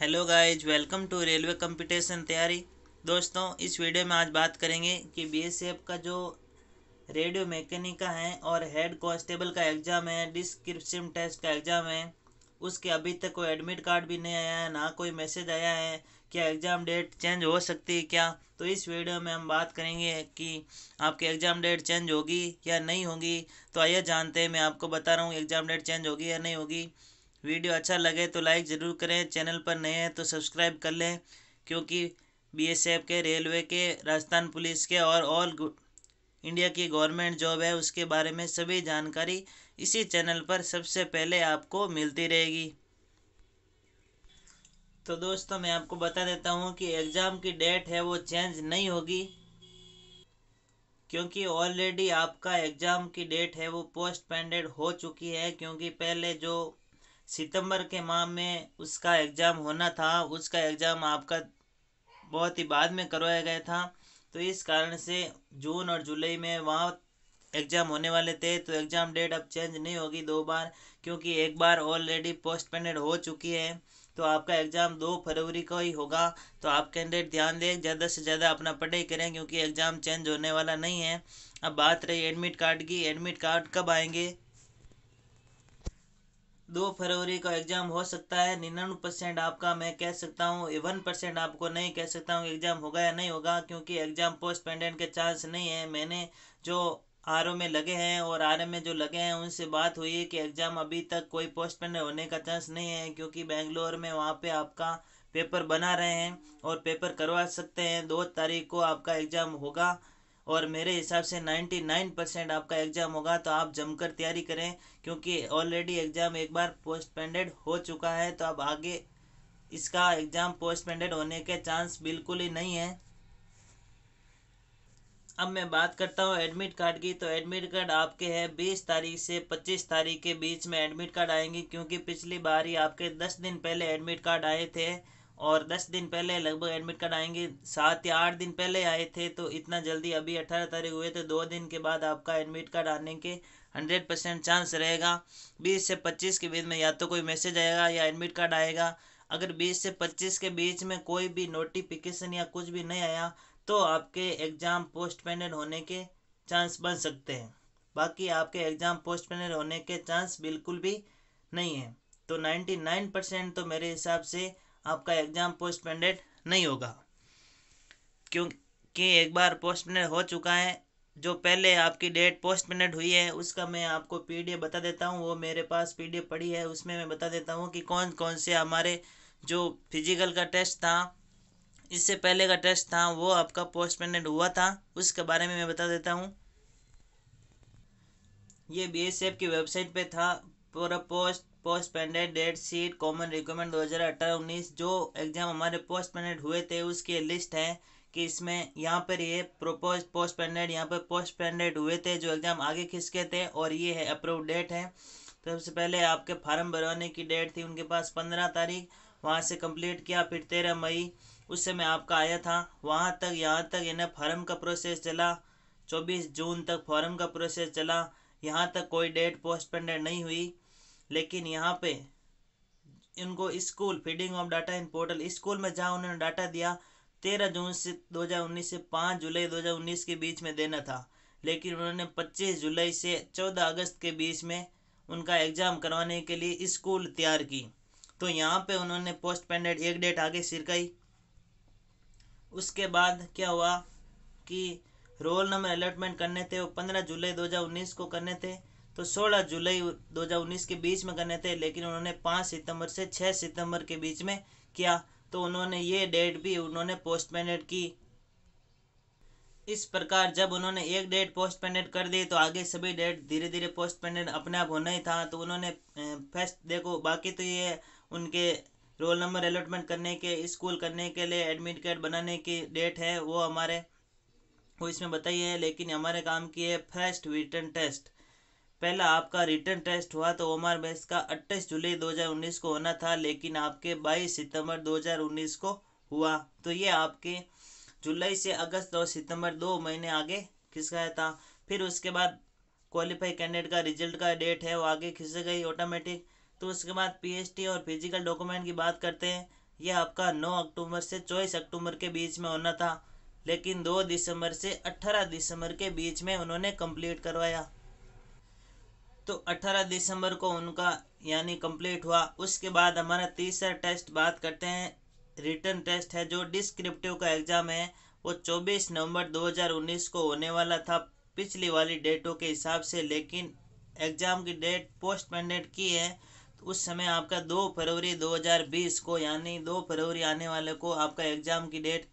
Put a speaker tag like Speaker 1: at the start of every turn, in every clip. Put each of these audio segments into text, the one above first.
Speaker 1: hello guys welcome to railway competition तैयारी दोस्तों इस वीडियो में आज बात करेंगे कि बीएसएफ का जो रेडियो मैकेनिक का है और हेड कांस्टेबल का एग्ज़ाम है डिस्क्रिप्शन टेस्ट का एग्ज़ाम है उसके अभी तक कोई एडमिट कार्ड भी नहीं आया है ना कोई मैसेज आया है क्या एग्ज़ाम डेट चेंज हो सकती है क्या तो इस वीडियो में हम बात करेंगे कि आपके एग्ज़ाम डेट चेंज होगी या नहीं होगी तो आइए जानते हैं मैं आपको बता रहा हूँ एग्ज़ाम डेट चेंज होगी या नहीं होगी वीडियो अच्छा लगे तो लाइक ज़रूर करें चैनल पर नए हैं तो सब्सक्राइब कर लें क्योंकि बीएसएफ के रेलवे के राजस्थान पुलिस के और ऑल इंडिया की गवर्नमेंट जॉब है उसके बारे में सभी जानकारी इसी चैनल पर सबसे पहले आपको मिलती रहेगी तो दोस्तों मैं आपको बता देता हूँ कि एग्ज़ाम की डेट है वो चेंज नहीं होगी क्योंकि ऑलरेडी आपका एग्ज़ाम की डेट है वो पोस्टपेंडेड हो चुकी है क्योंकि पहले जो सितंबर के माह में उसका एग्ज़ाम होना था उसका एग्ज़ाम आपका बहुत ही बाद में करवाया गया था तो इस कारण से जून और जुलाई में वहाँ एग्ज़ाम होने वाले थे तो एग्ज़ाम डेट अब चेंज नहीं होगी दो बार क्योंकि एक बार ऑलरेडी पोस्टपेंडेड हो चुकी है तो आपका एग्ज़ाम दो फरवरी को ही होगा तो आप कैंडिडेट ध्यान दें ज़्यादा से ज़्यादा अपना पढ़ाई करें क्योंकि एग्ज़ाम चेंज होने वाला नहीं है अब बात रही एडमिट कार्ड की एडमिट कार्ड कब आएंगे दो फरवरी का एग्जाम हो सकता है निन्यानवे परसेंट आपका मैं कह सकता हूँ वन परसेंट आपको नहीं कह सकता हूँ एग्जाम होगा या नहीं होगा क्योंकि एग्जाम पोस्ट पेंडेंट के चांस नहीं है मैंने जो आर में लगे हैं और आर में जो लगे हैं उनसे बात हुई है कि एग्जाम अभी तक कोई पोस्ट पेंडेंट होने का चांस नहीं है क्योंकि बेंगलोर में वहाँ पर आपका पेपर बना रहे हैं और पेपर करवा सकते हैं दो तारीख को आपका एग्जाम होगा और मेरे हिसाब से 99 परसेंट आपका एग्ज़ाम होगा तो आप जमकर तैयारी करें क्योंकि ऑलरेडी एग्ज़ाम एक बार पोस्टपेंडेड हो चुका है तो अब आगे इसका एग्ज़ाम पोस्टपेंडेड होने के चांस बिल्कुल ही नहीं है अब मैं बात करता हूँ एडमिट कार्ड की तो एडमिट कार्ड आपके है बीस तारीख से पच्चीस तारीख के बीच में एडमिट कार्ड आएंगे क्योंकि पिछली बार ही आपके दस दिन पहले एडमिट कार्ड आए थे और दस दिन पहले लगभग एडमिट कार्ड आएंगे सात या आठ दिन पहले आए थे तो इतना जल्दी अभी अठारह तारीख हुए तो दो दिन के बाद आपका एडमिट कार्ड आने के हंड्रेड परसेंट चांस रहेगा बीस से पच्चीस के बीच में या तो कोई मैसेज आएगा या एडमिट कार्ड आएगा अगर बीस से पच्चीस के बीच में कोई भी नोटिफिकेशन या कुछ भी नहीं आया तो आपके एग्ज़ाम पोस्टपेंडेड होने के चांस बन सकते हैं बाकी आपके एग्ज़ाम पोस्टपेंडेड होने के चांस बिल्कुल भी नहीं है तो नाइन्टी नाइन परसेंट तो मेरे हिसाब से आपका एग्ज़ाम पोस्टपेंडेड नहीं होगा क्योंकि एक बार पोस्टपेंडेड हो चुका है जो पहले आपकी डेट पोस्टपेंडेड हुई है उसका मैं आपको पीडीएफ बता देता हूँ वो मेरे पास पीडीएफ पड़ी है उसमें मैं बता देता हूँ कि कौन कौन से हमारे जो फिजिकल का टेस्ट था इससे पहले का टेस्ट था वो आपका पोस्टपेंडेड हुआ था उसके बारे में मैं बता देता हूँ ये बी एस एफ की वेबसाइट पर था पूरा post post date sheet common requirement 2018-19 जो एग्ज़ाम हमारे पोस्ट हुए थे उसकी लिस्ट है कि इसमें यहाँ पर ये प्रोपोज पोस्ट यहाँ पर पोस्ट हुए थे जो एग्ज़ाम आगे खिसके थे और ये है अप्रूव डेट है तो सबसे पहले आपके फार्म भरवाने की डेट थी उनके पास पंद्रह तारीख वहाँ से कंप्लीट किया फिर तेरह मई उस समय आपका आया था वहाँ तक यहाँ तक इन्हें फार्म का प्रोसेस चला चौबीस जून तक फॉर्म का प्रोसेस चला यहाँ तक कोई डेट पोस्टपेंडेड नहीं हुई लेकिन यहाँ पे इनको school feeding of data in portal school में जहाँ उन्होंने डाटा दिया तेरह जून से उन्नीस से पाँच जुलाई उन्नीस के बीच में देना था लेकिन उन्होंने 25 जुलाई से 14 अगस्त के बीच में उनका एग्ज़ाम करवाने के लिए स्कूल तैयार की तो यहाँ पे उन्होंने पोस्ट पेंडेड एक डेट आगे सिरकाई उसके बाद क्या हुआ कि रोल नंबर अलॉटमेंट करने थे वो 15 जुलाई 2019 को करने थे तो 16 जुलाई 2019 के बीच में करने थे लेकिन उन्होंने 5 सितंबर से 6 सितंबर के बीच में किया तो उन्होंने ये डेट भी उन्होंने पेनेट की इस प्रकार जब उन्होंने एक डेट पोस्ट पेनेट कर दी तो आगे सभी डेट धीरे धीरे पोस्ट पोस्टपेंडेड अपने आप होना ही था तो उन्होंने फर्स्ट देखो बाकी तो ये उनके रोल नंबर अलॉटमेंट करने के स्कूल करने के लिए एडमिट कार्ड बनाने की डेट है वो हमारे वो इसमें बताई है लेकिन हमारे काम की है फर्स्ट रिटर्न टेस्ट पहला आपका रिटर्न टेस्ट हुआ तो ओमर बेस का 28 जुलाई 2019 को होना था लेकिन आपके 22 सितंबर 2019 को हुआ तो ये आपके जुलाई से अगस्त और सितंबर दो महीने आगे गया था फिर उसके बाद क्वालिफाई कैंडिडेट का रिजल्ट का डेट है वो आगे खिस गई ऑटोमेटिक तो उसके बाद पीएचटी और फिजिकल डॉक्यूमेंट की बात करते हैं यह आपका 9 अक्टूबर से 24 अक्टूबर के बीच में होना था लेकिन 2 दिसंबर से 18 दिसंबर के बीच में उन्होंने कंप्लीट करवाया तो 18 दिसंबर को उनका यानी कंप्लीट हुआ उसके बाद हमारा तीसरा टेस्ट बात करते हैं रिटर्न टेस्ट है जो डिस्क्रिप्टिव का एग्ज़ाम है वो 24 नवंबर 2019 को होने वाला था पिछली वाली डेटों के हिसाब से लेकिन एग्ज़ाम की डेट पोस्टपेंडेड की है तो उस समय आपका 2 फरवरी 2020 को यानी 2 फरवरी आने वाले को आपका एग्ज़ाम की डेट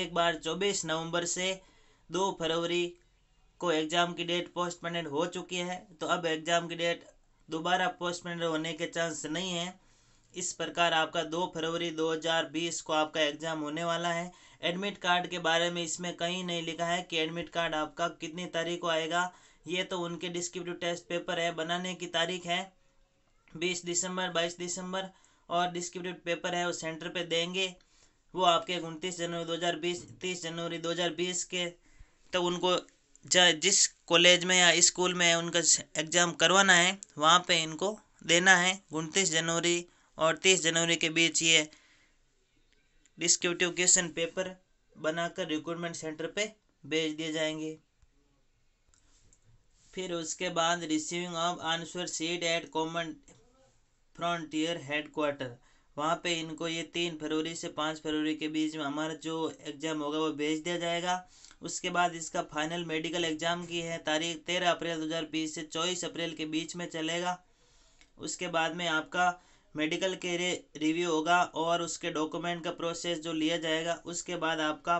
Speaker 1: एक बार 24 नवंबर से 2 फरवरी को एग्ज़ाम की डेट पोस्टपोनेड हो चुकी है तो अब एग्ज़ाम की डेट दोबारा पोस्टपोनेड होने के चांस नहीं है इस प्रकार आपका 2 फरवरी 2020 को आपका एग्ज़ाम होने वाला है एडमिट कार्ड के बारे में इसमें कहीं नहीं लिखा है कि एडमिट कार्ड आपका कितनी तारीख को आएगा ये तो उनके डिस्क्रिप्टिव टेस्ट पेपर है बनाने की तारीख है बीस दिसंबर बाईस दिसंबर और डिस्क्रिप्टिव पेपर है वो सेंटर पे देंगे वो आपके उनतीस जनवरी 2020 तीस जनवरी 2020 के तो उनको जिस कॉलेज में या स्कूल में उनका एग्ज़ाम करवाना है वहाँ पे इनको देना है उनतीस जनवरी और तीस जनवरी के बीच ये डिस्क्रिप्टिव क्वेश्चन पेपर बनाकर रिक्रूटमेंट सेंटर पे भेज दिए जाएंगे फिर उसके बाद receiving of answer sheet at common frontier headquarter वहाँ पे इनको ये तीन फरवरी से पाँच फरवरी के बीच में हमारा जो एग्ज़ाम होगा वो भेज दिया जाएगा उसके बाद इसका फाइनल मेडिकल एग्ज़ाम की है तारीख तेरह अप्रैल दो से चौबीस अप्रैल के बीच में चलेगा उसके बाद में आपका मेडिकल के रे रिव्यू होगा और उसके डॉक्यूमेंट का प्रोसेस जो लिया जाएगा उसके बाद आपका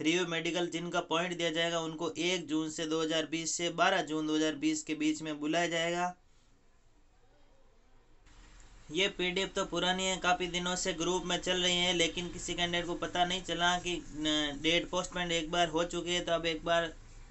Speaker 1: रिव्यू मेडिकल जिनका पॉइंट दिया जाएगा उनको एक जून से 2020 से 12 जून 2020 के बीच में बुलाया जाएगा ये पीडीएफ तो पुरानी है काफ़ी दिनों से ग्रुप में चल रही है लेकिन किसी कैंडिडेट को पता नहीं चला कि डेट पोस्टमेंट एक बार हो चुकी है तो अब एक बार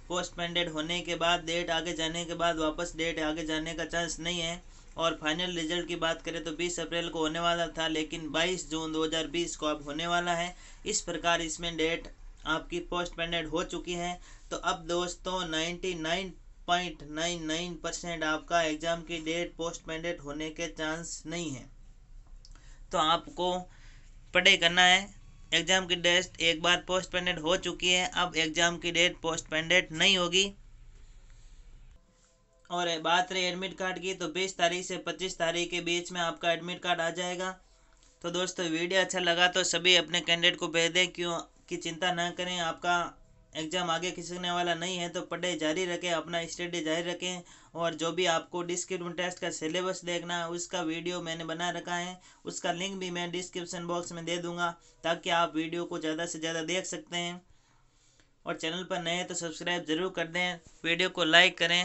Speaker 1: पोस्टपेंडेड होने के बाद डेट आगे जाने के बाद वापस डेट आगे जाने का चांस नहीं है और फाइनल रिजल्ट की बात करें तो 20 अप्रैल को होने वाला था लेकिन 22 जून 2020 को अब होने वाला है इस प्रकार इसमें डेट आपकी पोस्टपेंडेड हो चुकी है तो अब दोस्तों 99 पॉइंट नाइन नाइन परसेंट आपका एग्ज़ाम की डेट पोस्ट पेंडेट होने के चांस नहीं है तो आपको पढ़े करना है एग्ज़ाम की डेट एक बार पोस्ट पेंडेट हो चुकी है अब एग्ज़ाम की डेट पोस्ट पेंडेट नहीं होगी और बात रही एडमिट कार्ड की तो बीस तारीख से पच्चीस तारीख के बीच में आपका एडमिट कार्ड आ जाएगा तो दोस्तों वीडियो अच्छा लगा तो सभी अपने कैंडिडेट को भेज दें क्यों की चिंता ना करें आपका एग्ज़ाम आगे खिसकने वाला नहीं है तो पढ़ाई जारी रखें अपना स्टडी जारी रखें और जो भी आपको डिस्क्रिप्शन टेस्ट का सिलेबस देखना है उसका वीडियो मैंने बना रखा है उसका लिंक भी मैं डिस्क्रिप्शन बॉक्स में दे दूंगा ताकि आप वीडियो को ज़्यादा से ज़्यादा देख सकते हैं और चैनल पर नए हैं तो सब्सक्राइब ज़रूर कर दें वीडियो को लाइक करें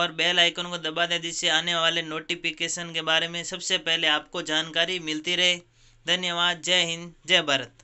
Speaker 1: और बेल आइकन को दबा दें जिससे आने वाले नोटिफिकेशन के बारे में सबसे पहले आपको जानकारी मिलती रहे धन्यवाद जय हिंद जय भारत